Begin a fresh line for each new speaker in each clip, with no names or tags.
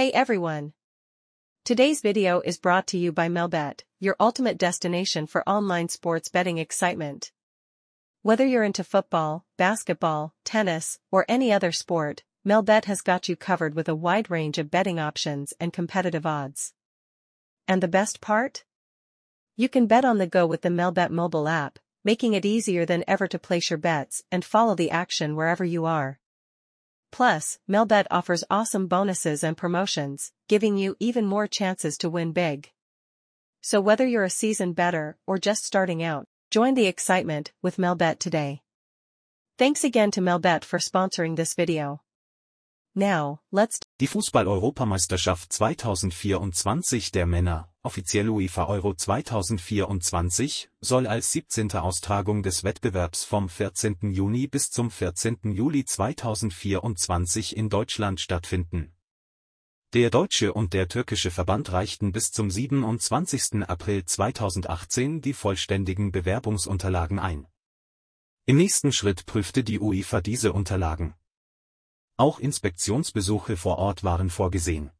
Hey everyone! Today's video is brought to you by Melbet, your ultimate destination for online sports betting excitement. Whether you're into football, basketball, tennis, or any other sport, Melbet has got you covered with a wide range of betting options and competitive odds. And the best part? You can bet on the go with the Melbet mobile app, making it easier than ever to place your bets and follow the action wherever you are. Plus, Melbet offers awesome bonuses and promotions, giving you even more chances to win big. So whether you're a seasoned better or just starting out, join the excitement with Melbet today. Thanks again to Melbet for sponsoring this video. Now, let's Die Fußball-Europameisterschaft 2024 der Männer Offiziell UEFA Euro 2024 soll als 17. Austragung des Wettbewerbs vom 14. Juni bis zum 14. Juli 2024 in Deutschland stattfinden. Der deutsche und der türkische Verband reichten bis zum 27. April 2018 die vollständigen Bewerbungsunterlagen ein. Im nächsten Schritt prüfte die UEFA diese Unterlagen. Auch Inspektionsbesuche vor Ort waren vorgesehen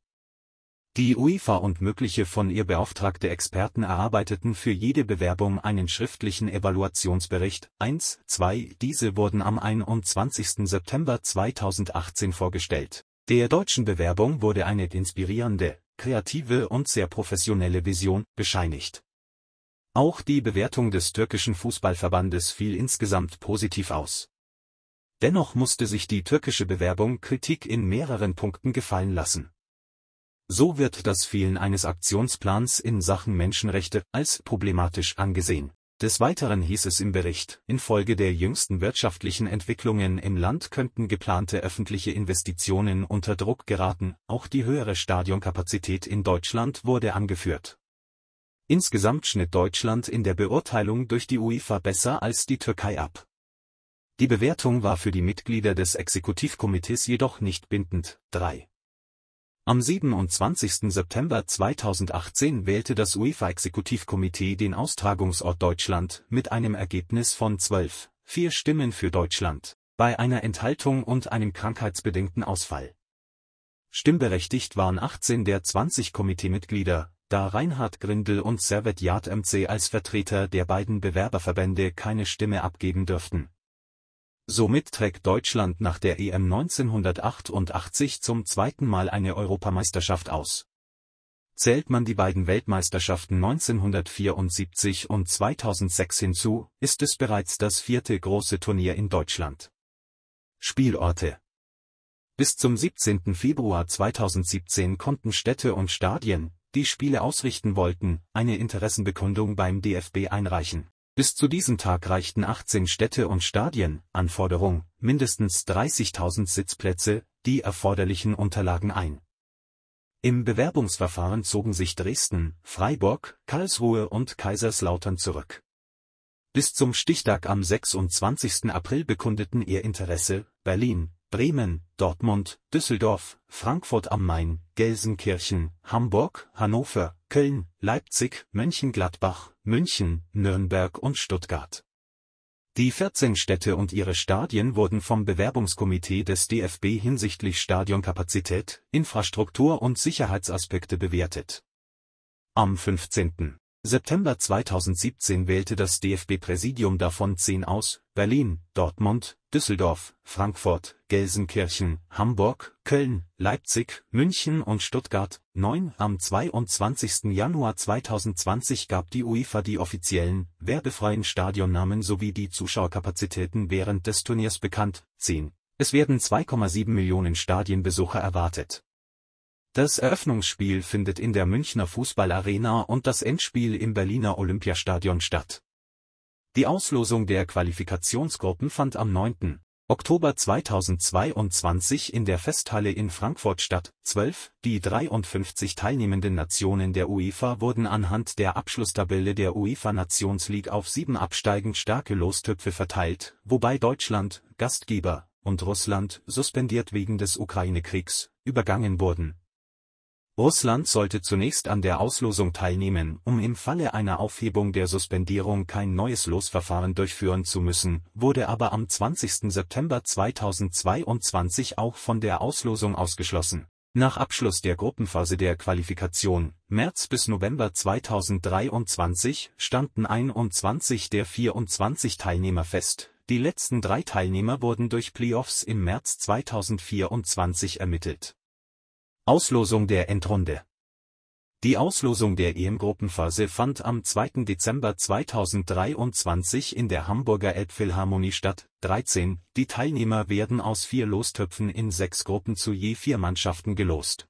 die UEFA und mögliche von ihr beauftragte Experten erarbeiteten für jede Bewerbung einen schriftlichen Evaluationsbericht 1, 2, diese wurden am 21. September 2018 vorgestellt. Der deutschen Bewerbung wurde eine inspirierende, kreative und sehr professionelle Vision bescheinigt. Auch die Bewertung des türkischen Fußballverbandes fiel insgesamt positiv aus. Dennoch musste sich die türkische Bewerbung Kritik in mehreren Punkten gefallen lassen so wird das Fehlen eines Aktionsplans in Sachen Menschenrechte als problematisch angesehen. Des Weiteren hieß es im Bericht, infolge der jüngsten wirtschaftlichen Entwicklungen im Land könnten geplante öffentliche Investitionen unter Druck geraten, auch die höhere Stadionkapazität in Deutschland wurde angeführt. Insgesamt schnitt Deutschland in der Beurteilung durch die UEFA besser als die Türkei ab. Die Bewertung war für die Mitglieder des Exekutivkomitees jedoch nicht bindend. 3. Am 27. September 2018 wählte das UEFA-Exekutivkomitee den Austragungsort Deutschland mit einem Ergebnis von 12, 4 Stimmen für Deutschland, bei einer Enthaltung und einem krankheitsbedingten Ausfall. Stimmberechtigt waren 18 der 20 Komiteemitglieder, da Reinhard Grindel und Servet Yard MC als Vertreter der beiden Bewerberverbände keine Stimme abgeben dürften Somit trägt Deutschland nach der EM 1988 zum zweiten Mal eine Europameisterschaft aus. Zählt man die beiden Weltmeisterschaften 1974 und 2006 hinzu, ist es bereits das vierte große Turnier in Deutschland. Spielorte Bis zum 17. Februar 2017 konnten Städte und Stadien, die Spiele ausrichten wollten, eine Interessenbekundung beim DFB einreichen bis zu diesem Tag reichten 18 Städte und Stadien, Anforderung, mindestens 30.000 Sitzplätze, die erforderlichen Unterlagen ein. Im Bewerbungsverfahren zogen sich Dresden, Freiburg, Karlsruhe und Kaiserslautern zurück. Bis zum Stichtag am 26. April bekundeten ihr Interesse Berlin, Bremen, Dortmund, Düsseldorf, Frankfurt am Main, Gelsenkirchen, Hamburg, Hannover, Köln, Leipzig, Mönchengladbach, München, Nürnberg und Stuttgart. Die 14 Städte und ihre Stadien wurden vom Bewerbungskomitee des DFB hinsichtlich Stadionkapazität, Infrastruktur und Sicherheitsaspekte bewertet. Am 15. September 2017 wählte das DFB-Präsidium davon 10 aus, Berlin, Dortmund, Düsseldorf, Frankfurt, Gelsenkirchen, Hamburg, Köln, Leipzig, München und Stuttgart. 9. Am 22. Januar 2020 gab die UEFA die offiziellen, werbefreien Stadionnamen sowie die Zuschauerkapazitäten während des Turniers bekannt. 10. Es werden 2,7 Millionen Stadienbesucher erwartet. Das Eröffnungsspiel findet in der Münchner Fußballarena und das Endspiel im Berliner Olympiastadion statt. Die Auslosung der Qualifikationsgruppen fand am 9. Oktober 2022 in der Festhalle in Frankfurt statt. 12, die 53 teilnehmenden Nationen der UEFA wurden anhand der Abschlusstabelle der UEFA Nations League auf sieben absteigend starke Lostöpfe verteilt, wobei Deutschland, Gastgeber, und Russland suspendiert wegen des Ukraine-Kriegs übergangen wurden Russland sollte zunächst an der Auslosung teilnehmen, um im Falle einer Aufhebung der Suspendierung kein neues Losverfahren durchführen zu müssen, wurde aber am 20. September 2022 auch von der Auslosung ausgeschlossen. Nach Abschluss der Gruppenphase der Qualifikation, März bis November 2023, standen 21 der 24 Teilnehmer fest. Die letzten drei Teilnehmer wurden durch Playoffs im März 2024 ermittelt Auslosung der Endrunde Die Auslosung der EM-Gruppenphase fand am 2. Dezember 2023 in der Hamburger Elbphilharmonie statt. 13. Die Teilnehmer werden aus vier Lostöpfen in sechs Gruppen zu je vier Mannschaften gelost.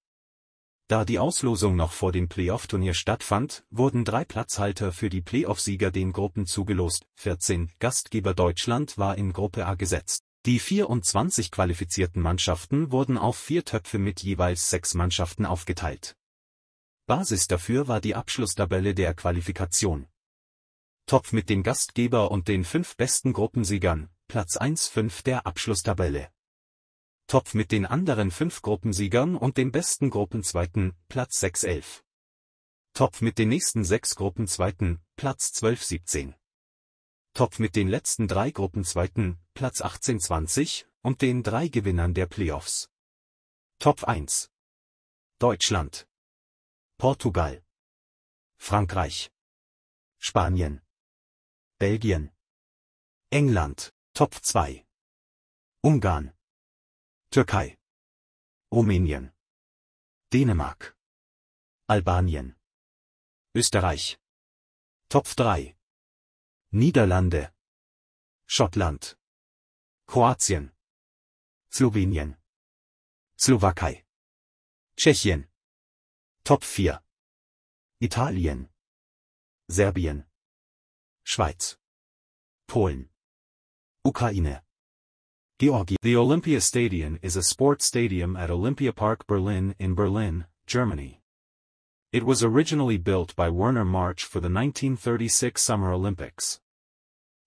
Da die Auslosung noch vor dem Playoff-Turnier stattfand, wurden drei Platzhalter für die Playoff-Sieger den Gruppen zugelost. 14. Gastgeber Deutschland war in Gruppe A gesetzt. Die 24 qualifizierten Mannschaften wurden auf vier Töpfe mit jeweils sechs Mannschaften aufgeteilt. Basis dafür war die Abschlusstabelle der Qualifikation. Topf mit dem Gastgeber und den fünf besten Gruppensiegern, Platz 1-5 der Abschlusstabelle. Topf mit den anderen fünf Gruppensiegern und dem besten Gruppenzweiten, Platz 6-11. Topf mit den nächsten sechs Gruppenzweiten, Platz 12-17. Topf mit den letzten drei Gruppenzweiten, Platz 1820 und den drei Gewinnern der Playoffs. Topf 1. Deutschland. Portugal. Frankreich. Spanien. Belgien. England. Topf 2. Ungarn. Türkei. Rumänien. Dänemark. Albanien. Österreich. Topf 3. Niederlande, Schottland, Kroatien, Slowenien, Slowakei, Tschechien, Top 4, Italien, Serbien, Schweiz, Polen, Ukraine. Georgia. The Olympia Stadion is a sports stadium at Olympia Park Berlin in Berlin, Germany. It was originally built by Werner March for the 1936 Summer Olympics.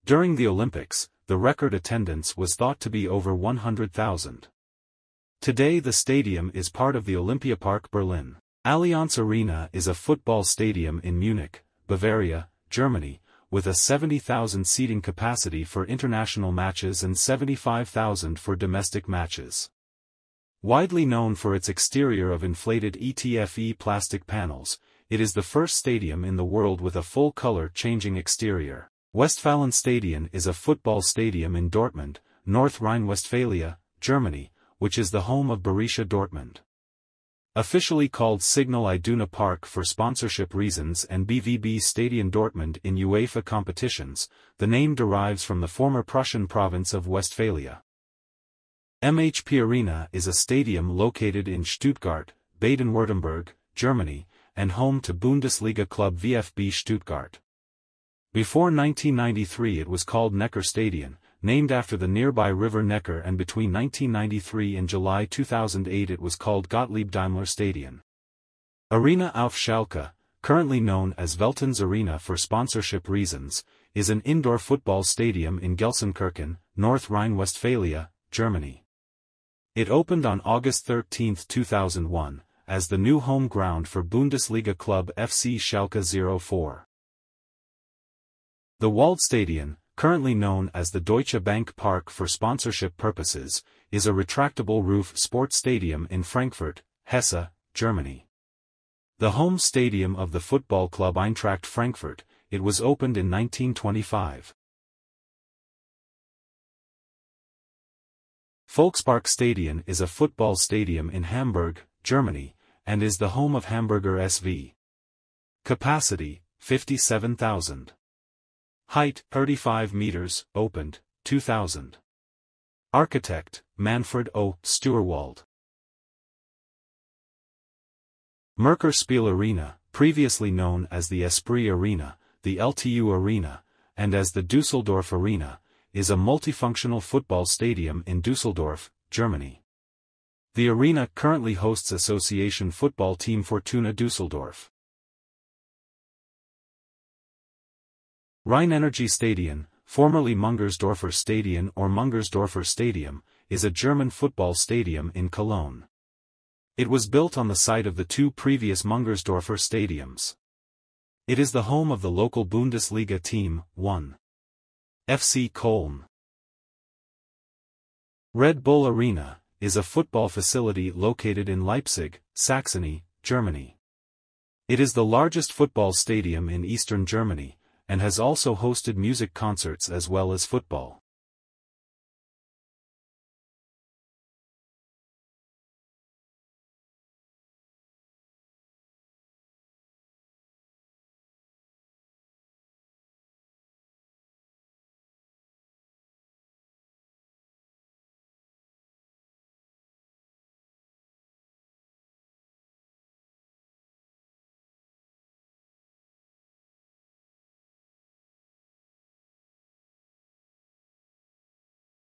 During the Olympics, the record attendance was thought to be over 100,000. Today the stadium is part of the Olympiapark Berlin. Allianz Arena is a football stadium in Munich, Bavaria, Germany, with a 70,000 seating capacity for international matches and 75,000 for domestic matches. Widely known for its exterior of inflated ETFE plastic panels, it is the first stadium in the world with a full-color changing exterior. Westfalenstadion is a football stadium in Dortmund, North Rhine-Westphalia, Germany, which is the home of Borussia Dortmund. Officially called Signal Iduna Park for sponsorship reasons and BVB Stadion Dortmund in UEFA competitions, the name derives from the former Prussian province of Westphalia. MHP Arena is a stadium located in Stuttgart, Baden-Württemberg, Germany, and home to Bundesliga club VfB Stuttgart. Before 1993 it was called Neckarstadion, named after the nearby river Neckar and between 1993 and July 2008 it was called Gottlieb Daimler Stadion. Arena auf Schalke, currently known as Veltins Arena for sponsorship reasons, is an indoor football stadium in Gelsenkirchen, North Rhine-Westphalia, Germany. It opened on August 13, 2001, as the new home ground for Bundesliga club FC Schalke 04. The Waldstadion, currently known as the Deutsche Bank Park for sponsorship purposes, is a retractable roof sports stadium in Frankfurt, Hesse, Germany. The home stadium of the football club Eintracht Frankfurt, it was opened in 1925. Volkspark Stadion is a football stadium in Hamburg, Germany, and is the home of Hamburger SV. Capacity, 57,000. Height, 35 meters, opened, 2000. Architect, Manfred O. Stuerwald. Merker Spiel Arena, previously known as the Esprit Arena, the LTU Arena, and as the Dusseldorf Arena, is a multifunctional football stadium in Dusseldorf, Germany. The arena currently hosts association football team Fortuna Dusseldorf. Energy Stadion, formerly Mungersdorfer Stadion or Mungersdorfer Stadium, is a German football stadium in Cologne. It was built on the site of the two previous Mungersdorfer stadiums. It is the home of the local Bundesliga team, 1. FC Köln. Red Bull Arena is a football facility located in Leipzig, Saxony, Germany. It is the largest football stadium in eastern Germany, and has also hosted music concerts as well as football.